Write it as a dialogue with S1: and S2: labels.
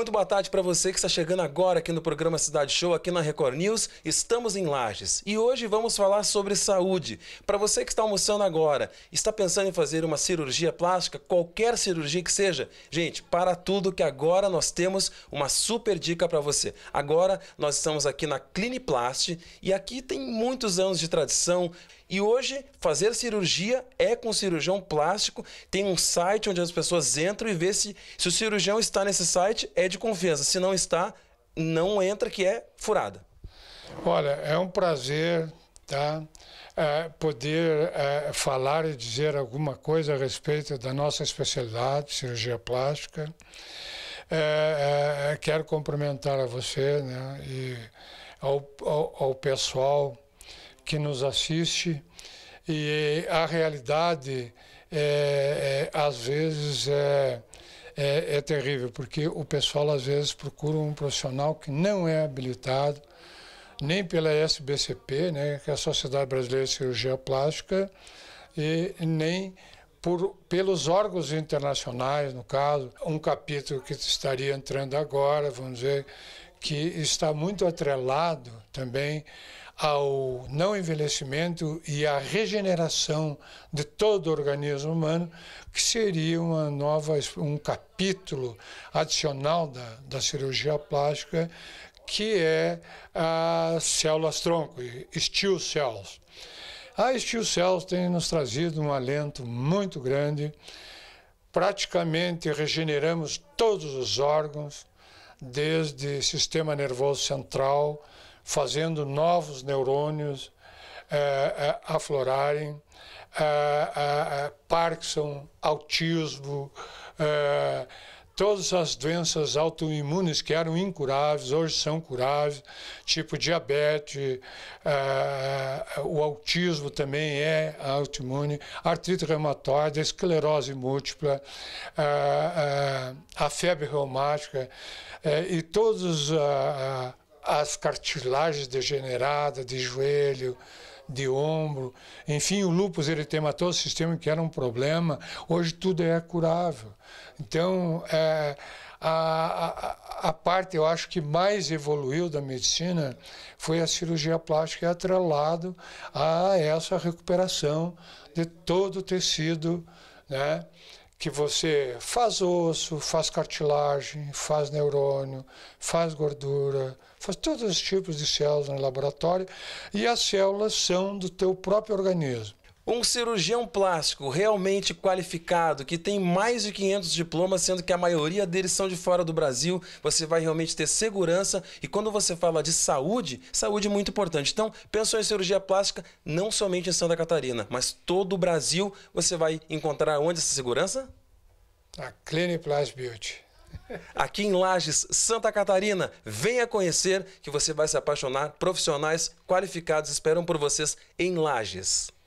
S1: Muito boa tarde para você que está chegando agora aqui no programa Cidade Show, aqui na Record News. Estamos em Lages e hoje vamos falar sobre saúde. Para você que está almoçando agora, está pensando em fazer uma cirurgia plástica, qualquer cirurgia que seja, gente, para tudo que agora nós temos uma super dica para você. Agora nós estamos aqui na Cliniplast e aqui tem muitos anos de tradição. E hoje, fazer cirurgia é com cirurgião plástico. Tem um site onde as pessoas entram e vê se, se o cirurgião está nesse site, é de confiança. Se não está, não entra que é furada.
S2: Olha, é um prazer, tá? É, poder é, falar e dizer alguma coisa a respeito da nossa especialidade, cirurgia plástica. É, é, é quero cumprimentar a você né, e ao, ao, ao pessoal que nos assiste. E a realidade, é, é, às vezes, é, é, é terrível, porque o pessoal às vezes procura um profissional que não é habilitado, nem pela SBCP, né, que é a Sociedade Brasileira de Cirurgia Plástica, e nem por, pelos órgãos internacionais, no caso, um capítulo que estaria entrando agora, vamos dizer, que está muito atrelado também ao não envelhecimento e à regeneração de todo o organismo humano, que seria uma nova, um capítulo adicional da, da cirurgia plástica, que é as células-tronco, steel cells. A steel cells tem nos trazido um alento muito grande, praticamente regeneramos todos os órgãos, desde sistema nervoso central, fazendo novos neurônios eh, eh, aflorarem, eh, Parkinson, autismo, todas as doenças autoimunes que eram incuráveis, hoje são curáveis, tipo diabetes, o autismo também é autoimune, artrite reumatoide, esclerose múltipla, a febre reumática e todos as cartilagens degeneradas de joelho, de ombro, enfim, o lúpus eritematoso sistema que era um problema, hoje tudo é curável. Então, é, a, a, a, parte eu acho que mais evoluiu da medicina foi a cirurgia plástica é atrelado a essa recuperação de todo o tecido, né? que você faz osso, faz cartilagem, faz neurônio, faz gordura, faz todos os tipos de células no laboratório, e
S1: as células são do teu próprio
S2: organismo.
S1: Um cirurgião plástico
S2: realmente
S1: qualificado, que tem mais de 500 diplomas, sendo que a maioria deles são de fora do Brasil, você vai realmente ter segurança. E quando você fala de saúde, saúde é muito importante. Então, pensou em cirurgia plástica não somente em Santa Catarina, mas todo o Brasil, você vai encontrar onde essa segurança?
S2: A Cliniplast Beauty.
S1: Aqui em Lages, Santa Catarina, venha conhecer que você vai se apaixonar. Profissionais qualificados esperam por vocês em Lages.